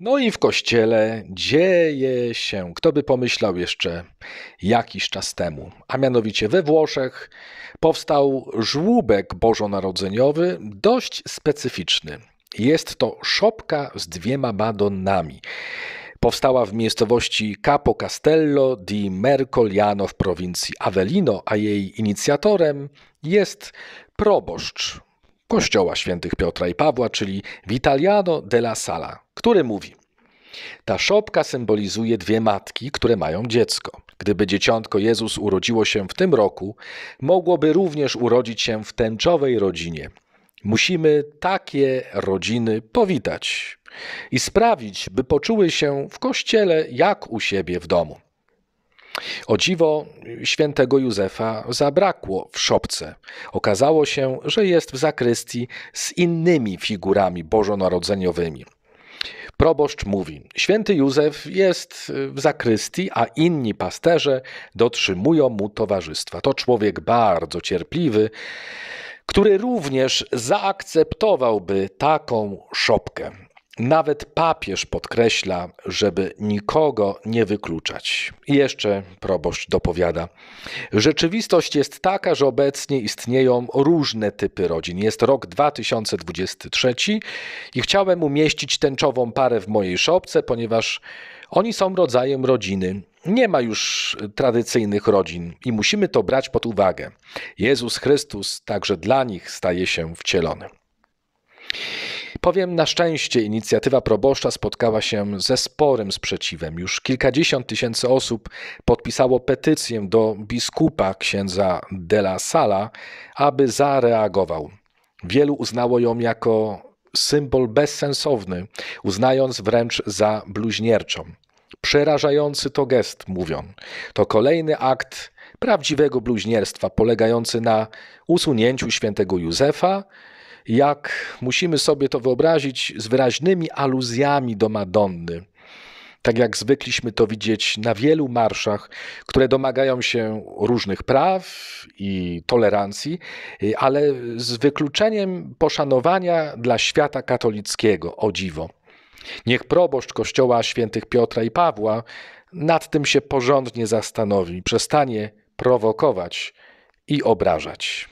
No i w kościele dzieje się, kto by pomyślał jeszcze jakiś czas temu, a mianowicie we Włoszech powstał żłóbek bożonarodzeniowy, dość specyficzny. Jest to szopka z dwiema Madonnami. Powstała w miejscowości Capo Castello di Mercoliano w prowincji Avellino, a jej inicjatorem jest proboszcz kościoła świętych Piotra i Pawła, czyli Vitaliano della Sala, który mówi ta szopka symbolizuje dwie matki, które mają dziecko. Gdyby dzieciątko Jezus urodziło się w tym roku, mogłoby również urodzić się w tęczowej rodzinie. Musimy takie rodziny powitać i sprawić, by poczuły się w kościele jak u siebie w domu. O dziwo świętego Józefa zabrakło w szopce. Okazało się, że jest w zakrystii z innymi figurami bożonarodzeniowymi. Proboszcz mówi: Święty Józef jest w zakrystii, a inni pasterze dotrzymują mu towarzystwa. To człowiek bardzo cierpliwy, który również zaakceptowałby taką szopkę. Nawet papież podkreśla, żeby nikogo nie wykluczać. I jeszcze proboszcz dopowiada: Rzeczywistość jest taka, że obecnie istnieją różne typy rodzin. Jest rok 2023 i chciałem umieścić tęczową parę w mojej szopce, ponieważ oni są rodzajem rodziny. Nie ma już tradycyjnych rodzin i musimy to brać pod uwagę. Jezus Chrystus także dla nich staje się wcielony. Powiem na szczęście, inicjatywa proboszcza spotkała się ze sporym sprzeciwem. Już kilkadziesiąt tysięcy osób podpisało petycję do biskupa księdza De La Sala, aby zareagował. Wielu uznało ją jako symbol bezsensowny, uznając wręcz za bluźnierczą. Przerażający to gest, mówią. To kolejny akt prawdziwego bluźnierstwa, polegający na usunięciu świętego Józefa, jak musimy sobie to wyobrazić, z wyraźnymi aluzjami do Madonny. Tak jak zwykliśmy to widzieć na wielu marszach, które domagają się różnych praw i tolerancji, ale z wykluczeniem poszanowania dla świata katolickiego, o dziwo. Niech proboszcz Kościoła świętych Piotra i Pawła nad tym się porządnie zastanowi, przestanie prowokować i obrażać.